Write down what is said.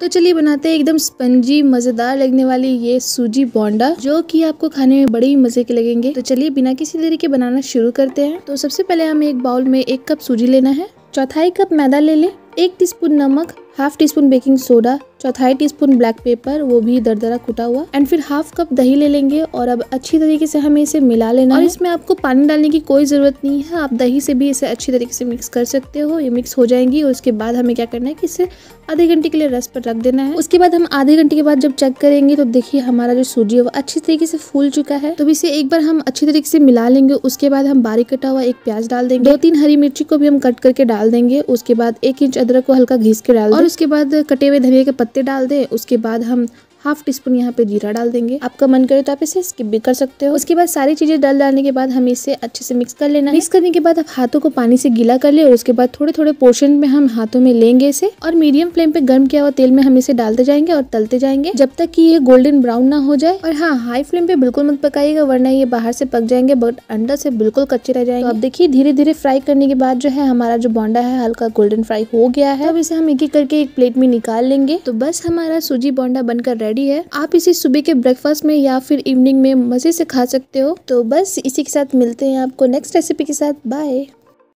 तो चलिए बनाते हैं एकदम स्पंजी मजेदार लगने वाली ये सूजी बोंडा जो कि आपको खाने में बड़े ही मजे के लगेंगे तो चलिए बिना किसी देरी के बनाना शुरू करते हैं तो सबसे पहले हमें एक बाउल में एक कप सूजी लेना है चौथाई कप मैदा ले लें एक टीस्पून नमक half teaspoon baking soda चौथाई टीस्पून ब्लैक पेपर वो भी दरदरा कुटा हुआ एंड फिर हाफ कप दही ले लेंगे और अब अच्छी तरीके से हमें इसे मिला लेना और इसमें आपको पानी डालने की कोई ज़रूरत नहीं है आप दही से भी इसे अच्छी तरीके से मिक्स कर सकते हो ये मिक्स हो जाएंगी और उसके बाद हमें क्या करना है कि इसे आधे घंटे के लिए रस पर रख देना है उसके बाद हम आधे घंटे के बाद जब चेक करेंगे तो देखिए हमारा जो सूजी है वो अच्छी तरीके से फूल चुका है तो इसे एक बार हम अच्छी तरीके से मिला लेंगे उसके बाद हम बारीक कटा हुआ एक प्याज डाल देंगे दो तीन हरी मिर्ची को भी हम कट करके डाल देंगे उसके बाद एक इंच अदरक को हल्का घिस के डाल दें और उसके बाद कटे हुए धनिया के पत्ते डाल दें उसके बाद हम हाफ टी स्पून यहाँ पे जीरा डाल देंगे आपका मन करे तो आप इसे स्किप भी कर सकते हो उसके बाद सारी चीजें डाल डालने के बाद हम इसे अच्छे से मिक्स कर लेना मिक्स करने के बाद आप हाथों को पानी से गीला कर ले और उसके बाद थोड़े थोड़े पोर्शन में हम हाथों में लेंगे इसे और मीडियम फ्लेम पे गर्म किया हुआ तेल में हम इसे डालते जाएंगे और तलते जाएंगे जब तक की ये गोल्डन ब्राउन ना हो जाए और हाँ हाई फ्लेम पे बिल्कुल मत पकाएगा वरना ये बाहर से पक जाएंगे बट अंडर से बिल्कुल कच्चे रह जाएंगे तो अब आप देखिए धीरे धीरे फ्राई करने के बाद जो है हमारा जो बॉन्डा है हल्का गोल्डन फ्राई हो गया है तो अब इसे हम एक एक करके एक प्लेट में निकाल लेंगे तो बस हमारा सूजी बॉन्डा बनकर रेडी है आप इसे सुबह के ब्रेकफास्ट में या फिर इवनिंग में मज़े से खा सकते हो तो बस इसी के साथ मिलते हैं आपको नेक्स्ट रेसिपी के साथ बाय